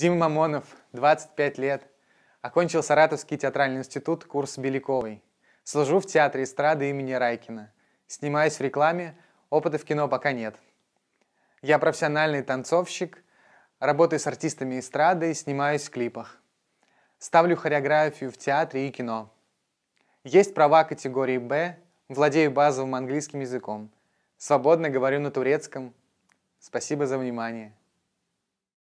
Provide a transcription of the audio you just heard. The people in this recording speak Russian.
Дима Мамонов, 25 лет. Окончил Саратовский театральный институт, курс Беляковой. Служу в театре эстрады имени Райкина. Снимаюсь в рекламе, опыта в кино пока нет. Я профессиональный танцовщик, работаю с артистами эстрады снимаюсь в клипах. Ставлю хореографию в театре и кино. Есть права категории «Б», владею базовым английским языком. Свободно говорю на турецком. Спасибо за внимание.